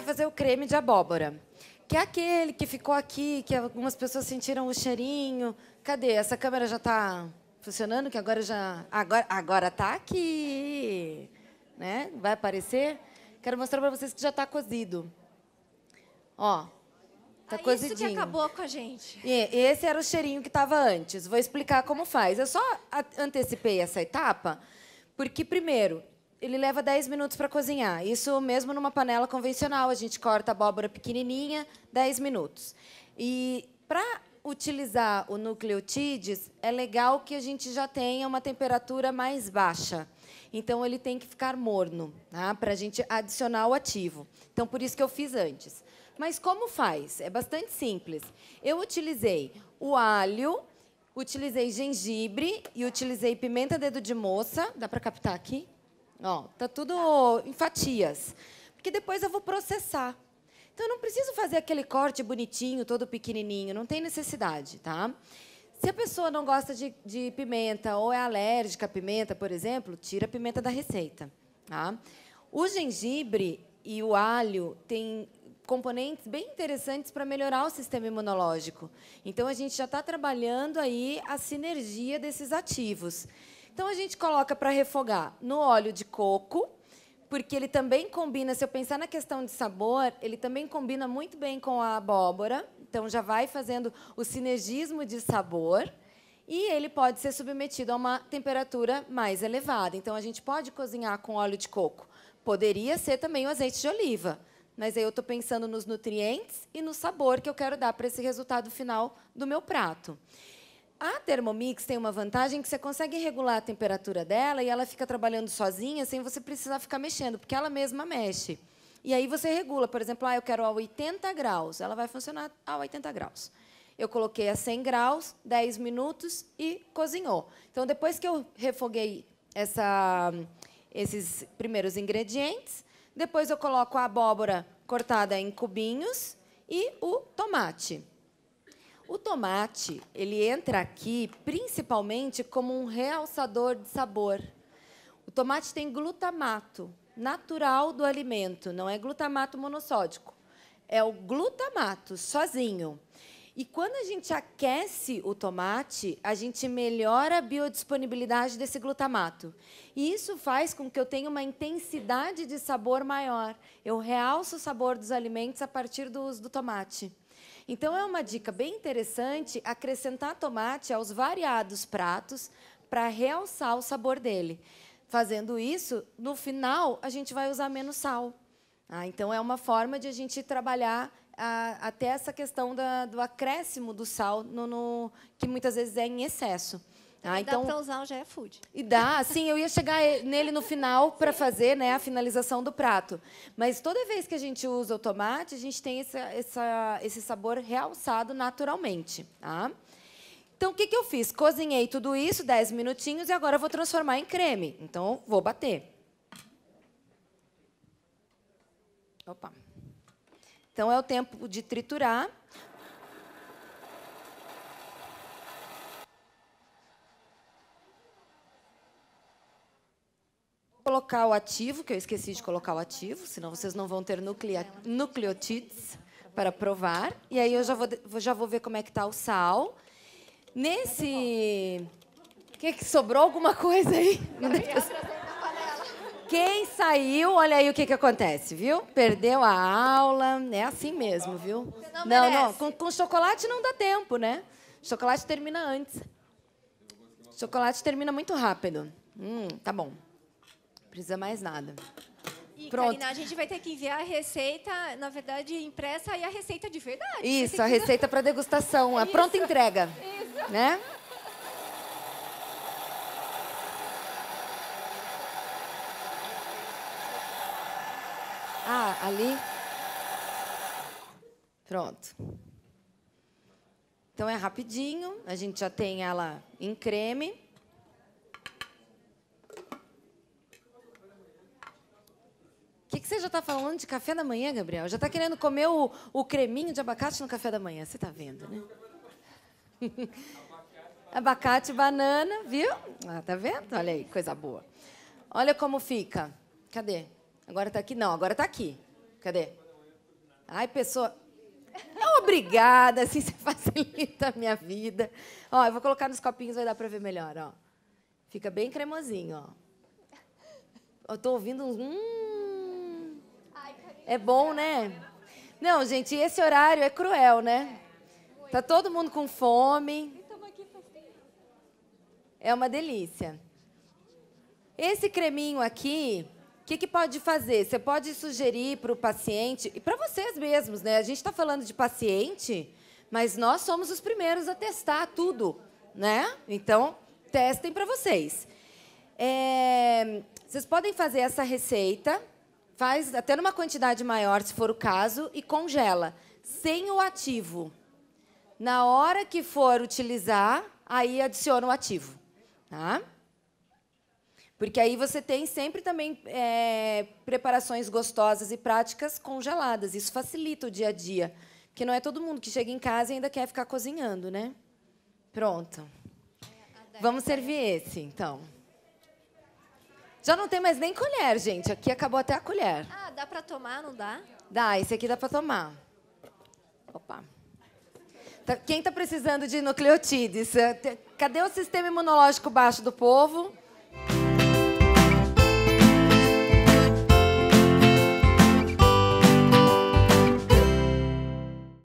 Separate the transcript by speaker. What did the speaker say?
Speaker 1: vai fazer o creme de abóbora, que é aquele que ficou aqui, que algumas pessoas sentiram o cheirinho. Cadê? Essa câmera já está funcionando, que agora já agora agora tá aqui, né? Vai aparecer. Quero mostrar para vocês que já está cozido. Ó, Tá ah, é cozidinho. Isso que acabou com a gente. E esse era o cheirinho que estava antes. Vou explicar como faz. Eu só antecipei essa etapa porque, primeiro, ele leva 10 minutos para cozinhar. Isso mesmo numa panela convencional, a gente corta a abóbora pequenininha, 10 minutos. E para utilizar o nucleotides, é legal que a gente já tenha uma temperatura mais baixa. Então, ele tem que ficar morno, tá? para a gente adicionar o ativo. Então, por isso que eu fiz antes. Mas como faz? É bastante simples. Eu utilizei o alho, utilizei gengibre e utilizei pimenta dedo de moça. Dá para captar aqui? Ó, tá tudo em fatias. Porque depois eu vou processar. Então eu não preciso fazer aquele corte bonitinho, todo pequenininho, não tem necessidade, tá? Se a pessoa não gosta de, de pimenta ou é alérgica à pimenta, por exemplo, tira a pimenta da receita, tá? O gengibre e o alho têm componentes bem interessantes para melhorar o sistema imunológico. Então, a gente já está trabalhando aí a sinergia desses ativos. Então a gente coloca para refogar no óleo de coco, porque ele também combina, se eu pensar na questão de sabor, ele também combina muito bem com a abóbora. Então já vai fazendo o sinergismo de sabor. E ele pode ser submetido a uma temperatura mais elevada. Então a gente pode cozinhar com óleo de coco. Poderia ser também o azeite de oliva, mas aí eu estou pensando nos nutrientes e no sabor que eu quero dar para esse resultado final do meu prato. A Thermomix tem uma vantagem que você consegue regular a temperatura dela e ela fica trabalhando sozinha sem você precisar ficar mexendo, porque ela mesma mexe. E aí você regula, por exemplo, ah, eu quero a 80 graus, ela vai funcionar a 80 graus. Eu coloquei a 100 graus, 10 minutos e cozinhou. Então, depois que eu refoguei essa, esses primeiros ingredientes, depois eu coloco a abóbora cortada em cubinhos e o tomate. O tomate, ele entra aqui principalmente como um realçador de sabor. O tomate tem glutamato natural do alimento, não é glutamato monossódico. É o glutamato sozinho. E quando a gente aquece o tomate, a gente melhora a biodisponibilidade desse glutamato. E isso faz com que eu tenha uma intensidade de sabor maior. Eu realço o sabor dos alimentos a partir do uso do tomate. Então é uma dica bem interessante acrescentar tomate aos variados pratos para realçar o sabor dele. Fazendo isso, no final a gente vai usar menos sal. Ah, então é uma forma de a gente trabalhar a, até essa questão da, do acréscimo do sal, no, no, que muitas vezes é em excesso. Ah, então, dá para usar o GE Food. E dá, sim, eu ia chegar nele no final para fazer né, a finalização do prato. Mas toda vez que a gente usa o tomate, a gente tem esse essa, esse sabor realçado naturalmente. Tá? Então, o que, que eu fiz? Cozinhei tudo isso, 10 minutinhos, e agora vou transformar em creme. Então, vou bater. Opa. Então, é o tempo de triturar. colocar o ativo, que eu esqueci de colocar o ativo, senão vocês não vão ter nuclea, nucleotides para provar. E aí eu já vou, já vou ver como é que está o sal. Nesse... Que, que sobrou alguma coisa aí? Quem saiu, olha aí o que, que acontece, viu? Perdeu a aula, é assim mesmo, viu? Não, não, não, Com, com chocolate não dá tempo, né? Chocolate termina antes. Chocolate termina muito rápido. Hum, tá bom precisa mais nada. E, Pronto. Karina, a gente vai ter que enviar a receita, na verdade, impressa e a receita de verdade. Isso, a que... receita para degustação, a Isso. pronta entrega. Isso. Né? Ah, ali. Pronto. Então é rapidinho, a gente já tem ela em creme. Você já está falando de café da manhã, Gabriel? Já está querendo comer o, o creminho de abacate no café da manhã? Você está vendo, né? abacate, banana, viu? Ah, tá vendo? Olha aí, coisa boa. Olha como fica. Cadê? Agora está aqui? Não, agora está aqui. Cadê? Ai, pessoa. Obrigada, assim você facilita a minha vida. Ó, eu vou colocar nos copinhos, vai dar para ver melhor, ó. Fica bem cremosinho, ó. Eu tô ouvindo uns. Hum, é bom, né? Não, gente, esse horário é cruel, né? Tá todo mundo com fome. É uma delícia. Esse creminho aqui, o que, que, pode fazer? Você pode sugerir para o paciente e para vocês mesmos, né? A gente está falando de paciente, mas nós somos os primeiros a testar tudo, né? Então, testem para vocês. É, vocês podem fazer essa receita faz até numa quantidade maior, se for o caso, e congela, sem o ativo. Na hora que for utilizar, aí adiciona o ativo. Tá? Porque aí você tem sempre também é, preparações gostosas e práticas congeladas. Isso facilita o dia a dia. Porque não é todo mundo que chega em casa e ainda quer ficar cozinhando, né? Pronto. É, Vamos é servir esse, então. Já não tem mais nem colher, gente. Aqui acabou até a colher. Ah, dá para tomar, não dá? Dá, esse aqui dá para tomar. Opa. Tá, quem está precisando de nucleotides? Cadê o sistema imunológico baixo do povo?